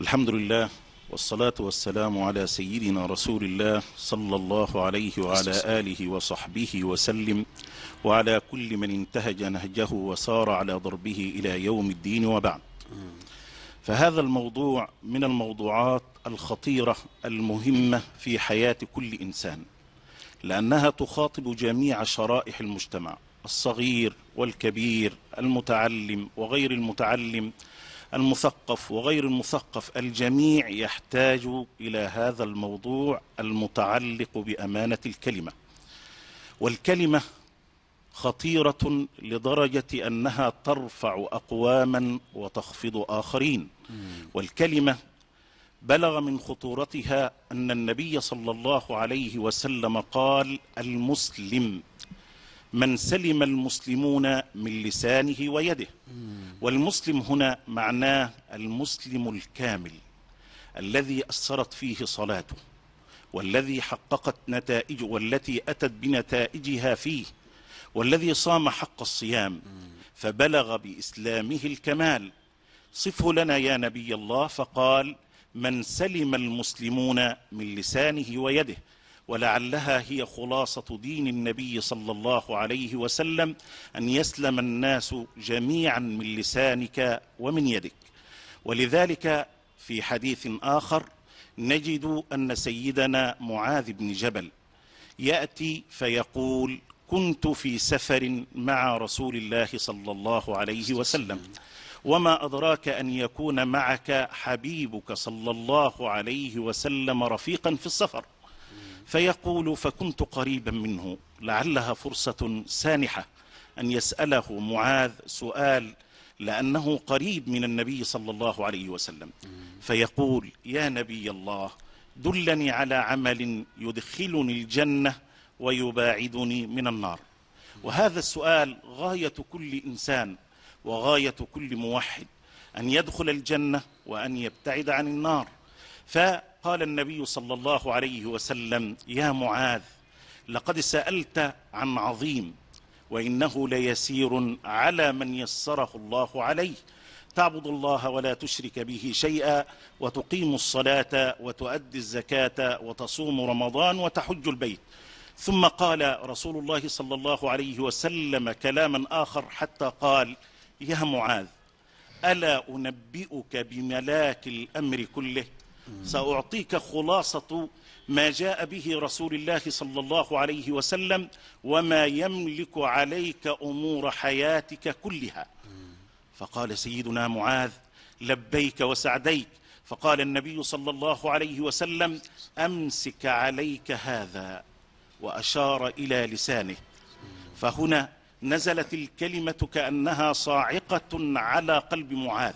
الحمد لله والصلاة والسلام على سيدنا رسول الله صلى الله عليه وعلى آله وصحبه وسلم وعلى كل من انتهج نهجه وسار على ضربه إلى يوم الدين وبعد فهذا الموضوع من الموضوعات الخطيرة المهمة في حياة كل إنسان لأنها تخاطب جميع شرائح المجتمع الصغير والكبير المتعلم وغير المتعلم المثقف وغير المثقف الجميع يحتاج إلى هذا الموضوع المتعلق بأمانة الكلمة والكلمة خطيرة لدرجة أنها ترفع أقواما وتخفض آخرين والكلمة بلغ من خطورتها أن النبي صلى الله عليه وسلم قال المسلم من سلم المسلمون من لسانه ويده والمسلم هنا معناه المسلم الكامل الذي أثرت فيه صلاته والذي حققت نتائجه والتي أتت بنتائجها فيه والذي صام حق الصيام فبلغ بإسلامه الكمال صفه لنا يا نبي الله فقال من سلم المسلمون من لسانه ويده ولعلها هي خلاصة دين النبي صلى الله عليه وسلم أن يسلم الناس جميعا من لسانك ومن يدك ولذلك في حديث آخر نجد أن سيدنا معاذ بن جبل يأتي فيقول كنت في سفر مع رسول الله صلى الله عليه وسلم وما أدراك أن يكون معك حبيبك صلى الله عليه وسلم رفيقا في السفر فيقول فكنت قريبا منه لعلها فرصة سانحة أن يسأله معاذ سؤال لأنه قريب من النبي صلى الله عليه وسلم فيقول يا نبي الله دلني على عمل يدخلني الجنة ويباعدني من النار وهذا السؤال غاية كل إنسان وغاية كل موحد أن يدخل الجنة وأن يبتعد عن النار ف قال النبي صلى الله عليه وسلم يا معاذ لقد سألت عن عظيم وإنه ليسير على من يسره الله عليه تعبد الله ولا تشرك به شيئا وتقيم الصلاة وتؤدي الزكاة وتصوم رمضان وتحج البيت ثم قال رسول الله صلى الله عليه وسلم كلاما آخر حتى قال يا معاذ ألا أنبئك بملاك الأمر كله سأعطيك خلاصة ما جاء به رسول الله صلى الله عليه وسلم وما يملك عليك أمور حياتك كلها فقال سيدنا معاذ لبيك وسعديك فقال النبي صلى الله عليه وسلم أمسك عليك هذا وأشار إلى لسانه فهنا نزلت الكلمة كأنها صاعقة على قلب معاذ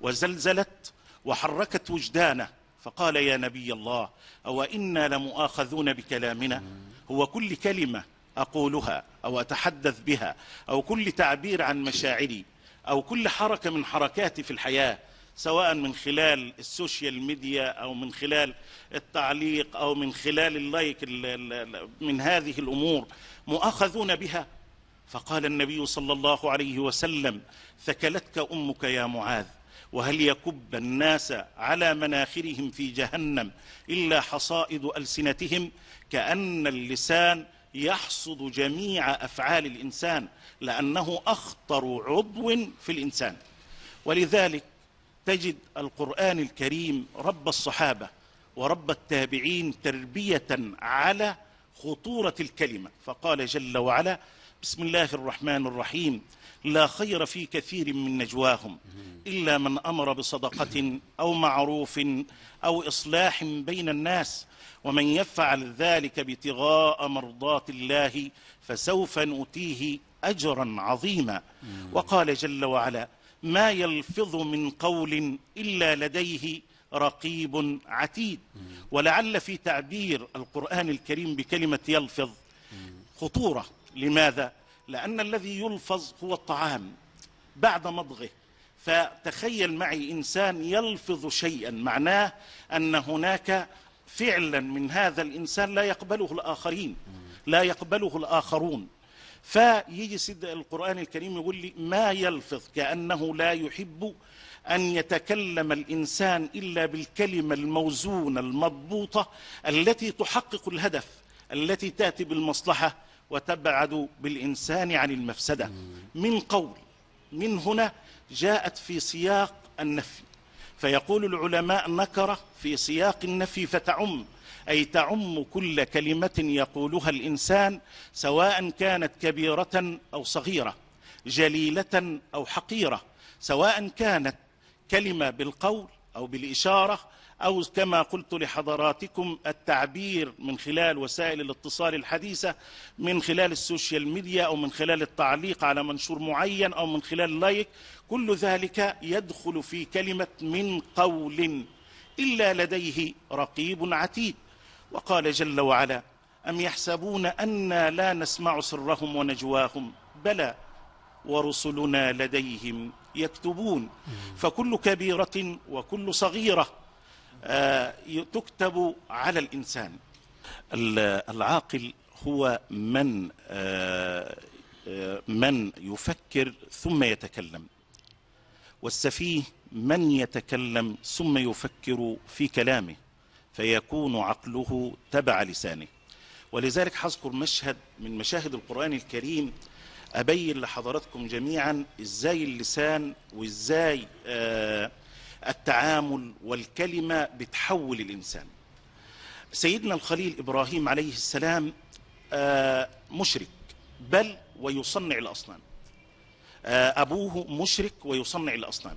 وزلزلت وحركت وجدانه فقال يا نبي الله أو إنا لمؤاخذون بكلامنا هو كل كلمة أقولها أو أتحدث بها أو كل تعبير عن مشاعري أو كل حركة من حركاتي في الحياة سواء من خلال السوشيال ميديا أو من خلال التعليق أو من خلال اللايك من هذه الأمور مؤاخذون بها فقال النبي صلى الله عليه وسلم ثكلتك أمك يا معاذ وهل يكب الناس على مناخرهم في جهنم الا حصائد السنتهم كان اللسان يحصد جميع افعال الانسان لانه اخطر عضو في الانسان ولذلك تجد القران الكريم رب الصحابه ورب التابعين تربيه على خطوره الكلمه فقال جل وعلا بسم الله الرحمن الرحيم لا خير في كثير من نجواهم إلا من أمر بصدقة أو معروف أو إصلاح بين الناس ومن يفعل ذلك ابتغاء مرضات الله فسوف نؤتيه أجرا عظيما وقال جل وعلا ما يلفظ من قول إلا لديه رقيب عتيد ولعل في تعبير القرآن الكريم بكلمة يلفظ خطورة لماذا؟ لأن الذي يلفظ هو الطعام بعد مضغه فتخيل معي إنسان يلفظ شيئا معناه أن هناك فعلا من هذا الإنسان لا يقبله الآخرين لا يقبله الآخرون فيجي سيد القرآن الكريم يقول لي ما يلفظ كأنه لا يحب أن يتكلم الإنسان إلا بالكلمة الموزونة المضبوطة التي تحقق الهدف التي تأتي بالمصلحة وتبعد بالإنسان عن المفسدة من قول من هنا جاءت في سياق النفي فيقول العلماء نكرة في سياق النفي فتعم أي تعم كل كلمة يقولها الإنسان سواء كانت كبيرة أو صغيرة جليلة أو حقيرة سواء كانت كلمة بالقول أو بالإشارة أو كما قلت لحضراتكم التعبير من خلال وسائل الاتصال الحديثة من خلال السوشيال ميديا أو من خلال التعليق على منشور معين أو من خلال لايك كل ذلك يدخل في كلمة من قول إلا لديه رقيب عتيد وقال جل وعلا أم يحسبون أنا لا نسمع سرهم ونجواهم بلى ورسلنا لديهم يكتبون فكل كبيرة وكل صغيرة آه، تكتب على الإنسان العاقل هو من آه، آه، من يفكر ثم يتكلم والسفيه من يتكلم ثم يفكر في كلامه فيكون عقله تبع لسانه ولذلك حذكر مشهد من مشاهد القرآن الكريم أبين لحضراتكم جميعا إزاي اللسان وإزاي آه التعامل والكلمة بتحول الإنسان سيدنا الخليل إبراهيم عليه السلام آه، مشرك بل ويصنع الأصنام آه، أبوه مشرك ويصنع الأصنام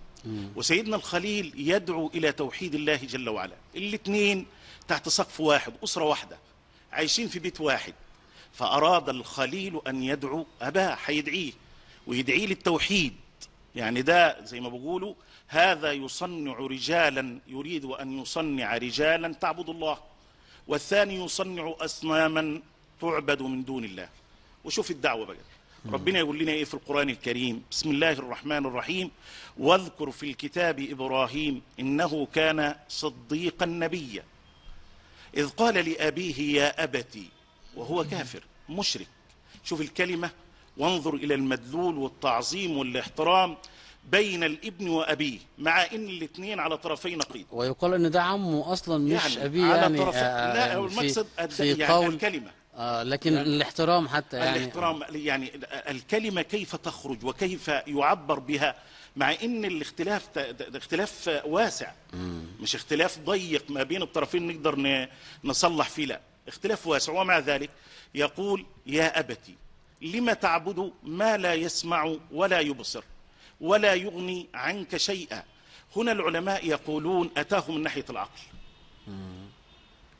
وسيدنا الخليل يدعو إلى توحيد الله جل وعلا الاثنين تحت سقف واحد أسرة واحدة عايشين في بيت واحد فأراد الخليل أن يدعو أباه هيدعيه ويدعيه للتوحيد يعني ده زي ما بقولوا هذا يصنع رجالا يريد أن يصنع رجالا تعبد الله والثاني يصنع أصناما تعبد من دون الله وشوف الدعوة بقى ربنا يقول لنا إيه في القرآن الكريم بسم الله الرحمن الرحيم واذكر في الكتاب إبراهيم إنه كان صديقا نبيا إذ قال لأبيه يا أبتي وهو كافر مشرك شوف الكلمة وانظر إلى المدلول والتعظيم والاحترام بين الابن وأبيه مع إن الاثنين على طرفي نقيض ويقال إن ده عمه أصلا مش يعني أبيه على يعني طرف... آه لا هو المقصد في يعني قول الكلمة آه لكن يعني الاحترام حتى يعني الاحترام يعني الكلمة كيف تخرج وكيف يعبر بها مع ان الاختلاف اختلاف واسع مش اختلاف ضيق ما بين الطرفين نقدر نصلح فيه لا اختلاف واسع ومع ذلك يقول يا أبتي لم تعبد ما لا يسمع ولا يبصر ولا يغني عنك شيئا هنا العلماء يقولون أتاه من ناحية العقل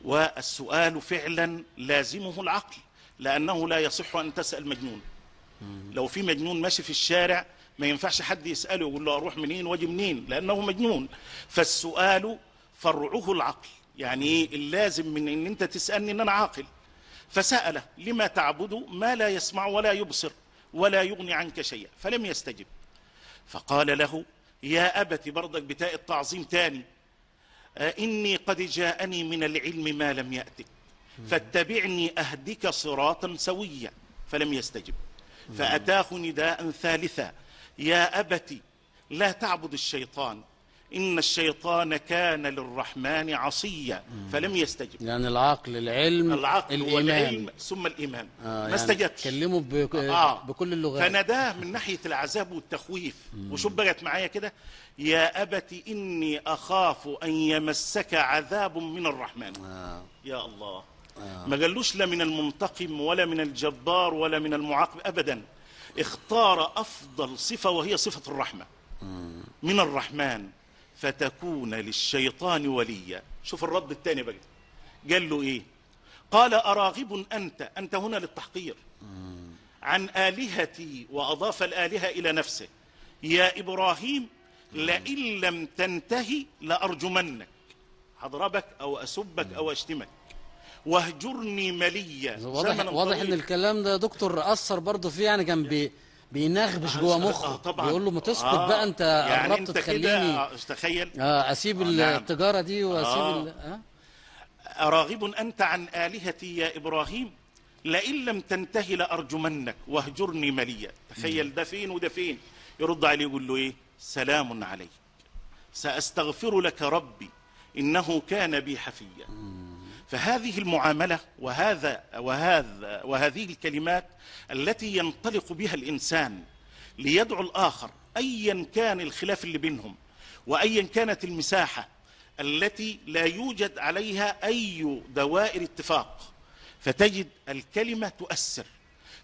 والسؤال فعلا لازمه العقل لأنه لا يصح أن تسأل مجنون لو في مجنون ماشي في الشارع ما ينفعش حد يسأله يقول له أروح منين واجي منين لأنه مجنون فالسؤال فرعه العقل يعني إيه؟ اللازم من أن أنت تسألني أن أنا عاقل فسأله لما تعبد ما لا يسمع ولا يبصر ولا يغني عنك شيئا فلم يستجب فقال له يا أبت برضك بتاء التعظيم تاني آه، إني قد جاءني من العلم ما لم يأتك فاتبعني أهدك صراطا سويا فلم يستجب فأتاه نداء ثالثا يا أبت لا تعبد الشيطان إن الشيطان كان للرحمن عصيا فلم يستجب يعني العقل العلم العقل الإيمان والعلم ثم الإيمان آه ما يعني استجبش كلمه بك آه بكل اللغات فنداه من ناحية العذاب والتخويف وشوف بقت معايا كده يا أبت إني أخاف أن يمسك عذاب من الرحمن آه يا الله آه ما قالوش لا من المنتقم ولا من الجبار ولا من المعاقب أبدا اختار أفضل صفة وهي صفة الرحمة من الرحمن فتكون للشيطان وليا شوف الرد الثاني بقى قال له ايه قال اراغب انت انت هنا للتحقير عن الهتي واضاف الالهه الى نفسه يا ابراهيم لئن لم تنتهي لارجمنك حضربك او اسبك او اشتمك واهجرني مليا واضح واضح ان الكلام ده يا دكتور اثر برضه فيه يعني كان بي يعني بينغبش أه، جوه أه، مخه طبعا بيقول له ما تسكت آه بقى انت آه، يعني انت تخليني تخيل اه اسيب آه نعم. التجاره دي واسيب آه آه أراغب أنت عن آلهتي يا إبراهيم لئن لم تنتهي لأرجمنك واهجرني مليا تخيل ده فين وده فين يرد عليه يقول له إيه سلام عليك سأستغفر لك ربي إنه كان بي حفيا فهذه المعامله وهذا وهذا وهذه الكلمات التي ينطلق بها الانسان ليدعو الاخر ايا كان الخلاف اللي بينهم وايا كانت المساحه التي لا يوجد عليها اي دوائر اتفاق فتجد الكلمه تؤثر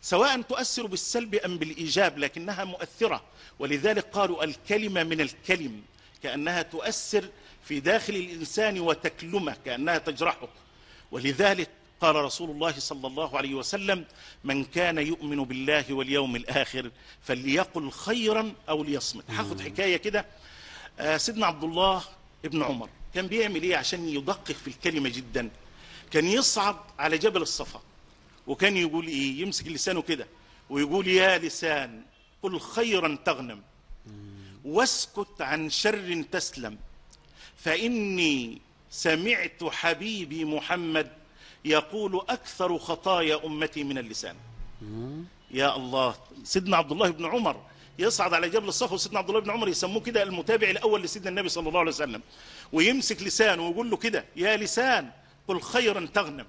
سواء تؤثر بالسلب ام بالايجاب لكنها مؤثره ولذلك قالوا الكلمه من الكلم كانها تؤثر في داخل الانسان وتكلمه كانها تجرحه ولذلك قال رسول الله صلى الله عليه وسلم من كان يؤمن بالله واليوم الآخر فليقل خيرا أو ليصمت هاخد حكاية كده آه، سيدنا عبد الله ابن عمر كان بيعمل ايه عشان يدقق في الكلمة جدا كان يصعد على جبل الصفا وكان يقول ايه يمسك لسانه كده ويقول يا لسان قل خيرا تغنم واسكت عن شر تسلم فإني سمعت حبيبي محمد يقول أكثر خطايا أمتي من اللسان يا الله سيدنا عبد الله بن عمر يصعد على جبل الصفا وسيدنا عبد الله بن عمر يسموه كده المتابع الاول لسيدنا النبي صلى الله عليه وسلم ويمسك لسانه ويقول له كده يا لسان قل خيرا تغنم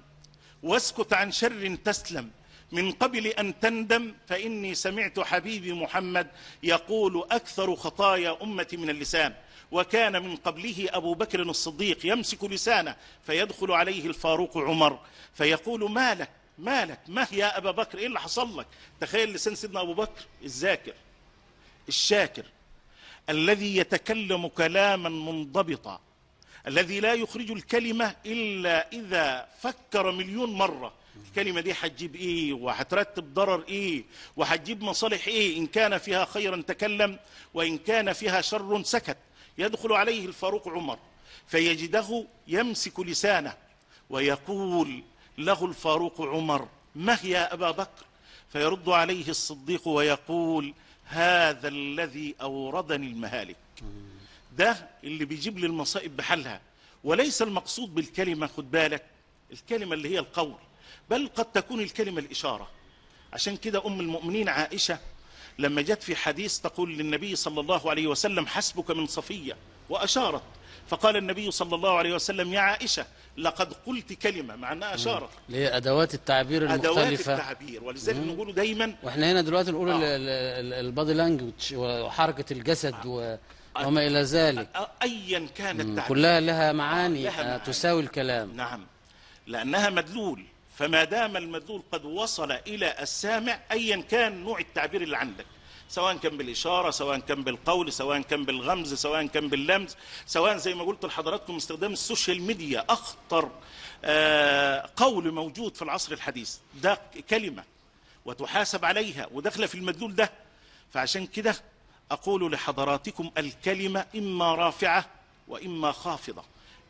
واسكت عن شر تسلم من قبل أن تندم فإني سمعت حبيبي محمد يقول أكثر خطايا أمتي من اللسان وكان من قبله أبو بكر الصديق يمسك لسانه فيدخل عليه الفاروق عمر فيقول ما لك ما لك ما يا أبا بكر إيه اللي حصل لك تخيل لسان سيدنا أبو بكر الذاكر الشاكر الذي يتكلم كلاما منضبطا الذي لا يخرج الكلمة إلا إذا فكر مليون مرة الكلمة دي هتجيب إيه وهترتب ضرر إيه وهتجيب مصالح إيه إن كان فيها خيرا تكلم وإن كان فيها شر سكت يدخل عليه الفاروق عمر فيجده يمسك لسانه ويقول له الفاروق عمر ما هي أبا بكر فيرد عليه الصديق ويقول هذا الذي أوردني المهالك ده اللي بيجيب لي المصائب بحالها وليس المقصود بالكلمة خد بالك الكلمة اللي هي القول بل قد تكون الكلمة الإشارة عشان كده أم المؤمنين عائشة لما جت في حديث تقول للنبي صلى الله عليه وسلم حسبك من صفية وأشارت فقال النبي صلى الله عليه وسلم يا عائشة لقد قلت كلمة مع أنها أشارت ليه أدوات التعبير المختلفة أدوات التعبير ولذلك نقول دايما وإحنا هنا دلوقتي نقول البادي آه. لانجوج وحركة الجسد و آه. وما إلى ذلك آه. أيا كانت كلها لها معاني, لها معاني تساوي الكلام نعم لأنها مدلول فما دام المدلول قد وصل إلى السامع أيا كان نوع التعبير اللي عندك سواء كان بالإشارة سواء كان بالقول سواء كان بالغمز سواء كان باللمز سواء زي ما قلت لحضراتكم استخدام السوشيال ميديا أخطر آه، قول موجود في العصر الحديث ده كلمة وتحاسب عليها وداخلة في المدلول ده فعشان كده أقول لحضراتكم الكلمة إما رافعة وإما خافضة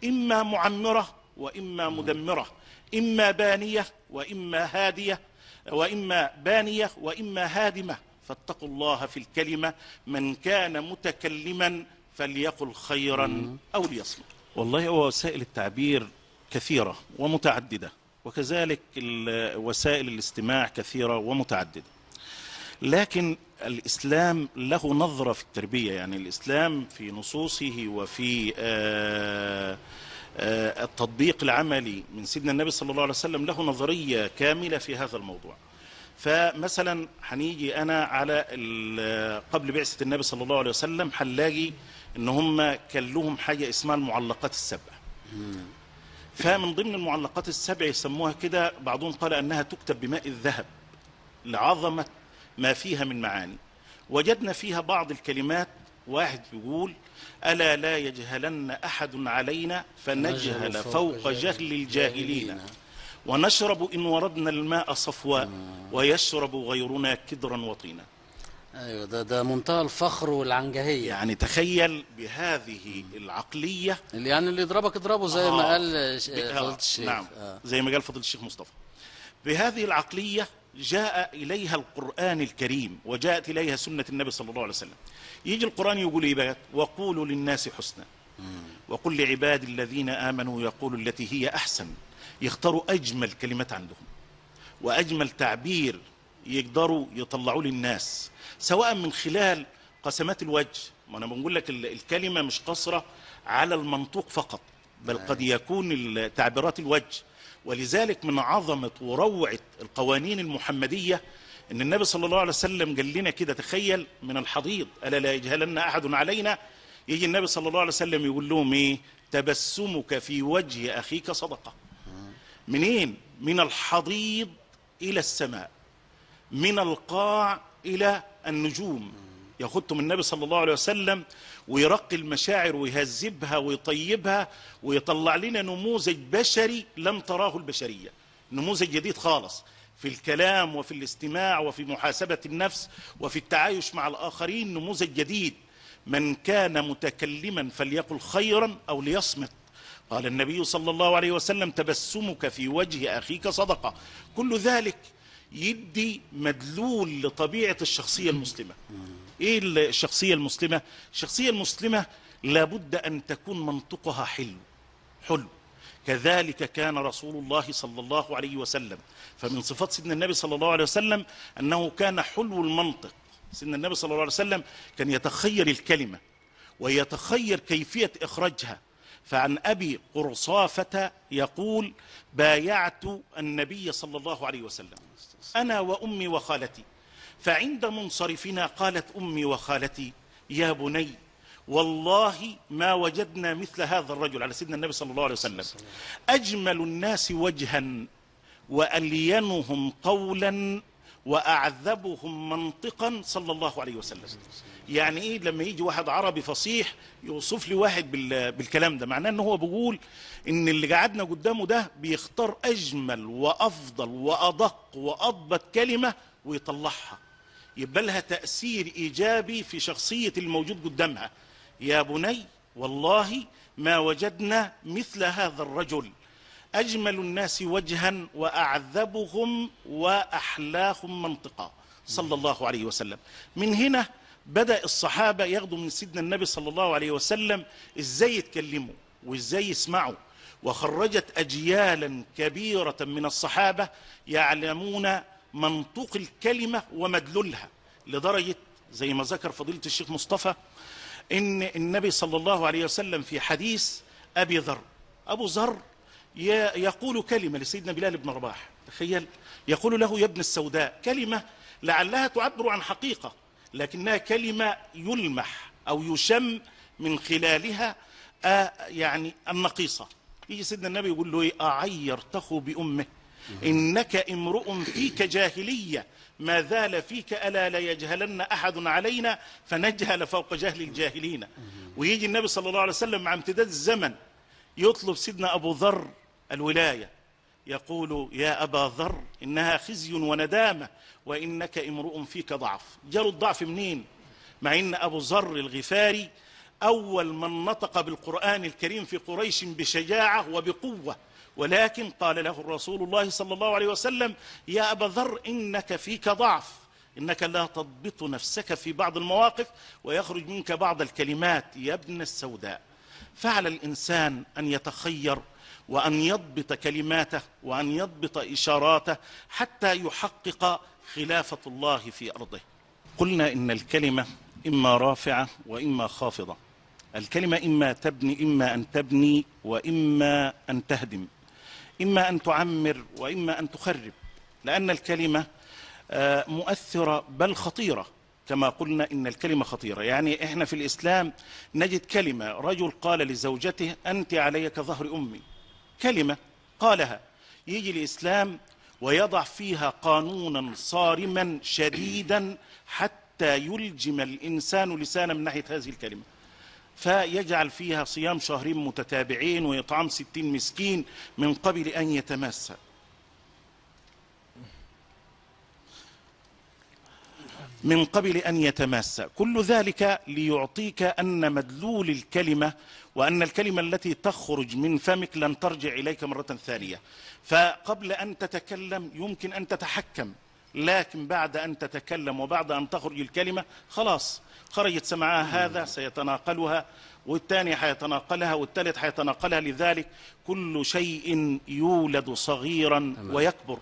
إما معمرة وإما مدمرة إما بانية وإما هادية وإما بانية وإما هادمة فاتقوا الله في الكلمة من كان متكلما فليقل خيرا أو ليصمت والله هو وسائل التعبير كثيرة ومتعددة وكذلك وسائل الاستماع كثيرة ومتعددة لكن الإسلام له نظرة في التربية يعني الإسلام في نصوصه وفي آه آه، التطبيق العملي من سيدنا النبي صلى الله عليه وسلم له نظرية كاملة في هذا الموضوع فمثلا هنيجي أنا على قبل بعثة النبي صلى الله عليه وسلم هنلاقي إن هم كان لهم حاجة اسمها المعلقات السبع فمن ضمن المعلقات السبع يسموها كده بعضهم قال أنها تكتب بماء الذهب لعظمة ما فيها من معاني وجدنا فيها بعض الكلمات واحد يقول ألا لا يجهلن أحد علينا فنجهل فوق جهل الجاهلين ونشرب إن وردنا الماء صفوا ويشرب غيرنا كدرا وطينا أيوة ده, ده منتهى الفخر والعنجهية يعني تخيل بهذه العقلية اللي يعني اللي يضربك اضربه زي آه ما قال فضيلة آه، الشيخ نعم آه زي ما قال فضيلة الشيخ مصطفى بهذه العقلية جاء إليها القرآن الكريم وجاءت إليها سنة النبي صلى الله عليه وسلم يجي القرآن يقول إيه بقى وقولوا للناس حسنا وقل لعباد الذين آمنوا يقولوا التي هي أحسن يختاروا أجمل كلمات عندهم وأجمل تعبير يقدروا يطلعوه للناس سواء من خلال قسمات الوجه ما أنا بنقول لك الكلمة مش قصرة على المنطوق فقط بل قد نعم. يكون تعبيرات الوجه ولذلك من عظمة وروعة القوانين المحمدية ان النبي صلى الله عليه وسلم قال لنا كده تخيل من الحضيض الا لا يجهلن احد علينا يجي النبي صلى الله عليه وسلم يقول لهم ايه تبسمك في وجه اخيك صدقه منين من الحضيض الى السماء من القاع الى النجوم يخدهم النبي صلى الله عليه وسلم ويرقي المشاعر ويهذبها ويطيبها ويطلع لنا نموذج بشري لم تراه البشريه نموذج جديد خالص في الكلام وفي الاستماع وفي محاسبة النفس وفي التعايش مع الآخرين نموذج جديد من كان متكلما فليقل خيرا أو ليصمت قال النبي صلى الله عليه وسلم تبسمك في وجه أخيك صدقة كل ذلك يدي مدلول لطبيعة الشخصية المسلمة إيه الشخصية المسلمة؟ الشخصية المسلمة لابد أن تكون منطقها حلو حلو كذلك كان رسول الله صلى الله عليه وسلم فمن صفات سيدنا النبي صلى الله عليه وسلم أنه كان حلو المنطق سيدنا النبي صلى الله عليه وسلم كان يتخير الكلمة ويتخير كيفية إخراجها فعن أبي قرصافة يقول بايعت النبي صلى الله عليه وسلم أنا وأمي وخالتي فعند منصرفنا قالت أمي وخالتي يا بني والله ما وجدنا مثل هذا الرجل على سيدنا النبي صلى الله عليه وسلم أجمل الناس وجها وألينهم قولا وأعذبهم منطقا صلى الله عليه وسلم يعني إيه لما يجي واحد عربي فصيح يوصف لي واحد بالكلام ده معناه أنه هو بيقول إن اللي قعدنا قدامه ده بيختار أجمل وأفضل وأدق وأضبط كلمة ويطلعها يبقى لها تأثير إيجابي في شخصية الموجود قدامها يا بني والله ما وجدنا مثل هذا الرجل أجمل الناس وجها وأعذبهم وأحلاهم منطقا صلى الله عليه وسلم من هنا بدأ الصحابة ياخدوا من سيدنا النبي صلى الله عليه وسلم إزاي يتكلموا وإزاي يسمعوا وخرجت أجيالا كبيرة من الصحابة يعلمون منطوق الكلمة ومدلولها لدرجة زي ما ذكر فضيلة الشيخ مصطفى ان النبي صلى الله عليه وسلم في حديث ابي ذر ابو ذر يقول كلمه لسيدنا بلال بن رباح تخيل يقول له يا ابن السوداء كلمه لعلها تعبر عن حقيقه لكنها كلمه يلمح او يشم من خلالها آه يعني النقيصه يجي سيدنا النبي يقول له إيه؟ اعير تخو بامه انك امرؤ فيك جاهليه ما زال فيك ألا ليجهلن أحد علينا فنجهل فوق جهل الجاهلين ويجي النبي صلى الله عليه وسلم مع امتداد الزمن يطلب سيدنا أبو ذر الولاية يقول يا أبا ذر إنها خزي وندامة وإنك امرؤ فيك ضعف جروا الضعف منين مع إن أبو ذر الغفاري أول من نطق بالقرآن الكريم في قريش بشجاعة وبقوة ولكن قال له الرسول الله صلى الله عليه وسلم يا أبا ذر إنك فيك ضعف إنك لا تضبط نفسك في بعض المواقف ويخرج منك بعض الكلمات يا ابن السوداء فعلى الإنسان أن يتخير وأن يضبط كلماته وأن يضبط إشاراته حتى يحقق خلافة الله في أرضه قلنا إن الكلمة إما رافعة وإما خافضة الكلمة إما تبني إما أن تبني وإما أن تهدم إما أن تعمر وإما أن تخرب لأن الكلمة آه، مؤثرة بل خطيرة كما قلنا إن الكلمة خطيرة يعني إحنا في الإسلام نجد كلمة رجل قال لزوجته أنت علي كظهر أمي كلمة قالها يجي الإسلام ويضع فيها قانونا صارما شديدا حتى يلجم الإنسان لسانا من ناحية هذه الكلمة فيجعل فيها صيام شهرين متتابعين ويطعم ستين مسكين من قبل أن يتمسى من قبل أن يتماسى كل ذلك ليعطيك أن مدلول الكلمة وأن الكلمة التي تخرج من فمك لن ترجع إليك مرة ثانية فقبل أن تتكلم يمكن أن تتحكم لكن بعد أن تتكلم وبعد أن تخرج الكلمة خلاص خرجت سمعها هذا سيتناقلها والثاني حيتناقلها والثالث حيتناقلها لذلك كل شيء يولد صغيرا ويكبر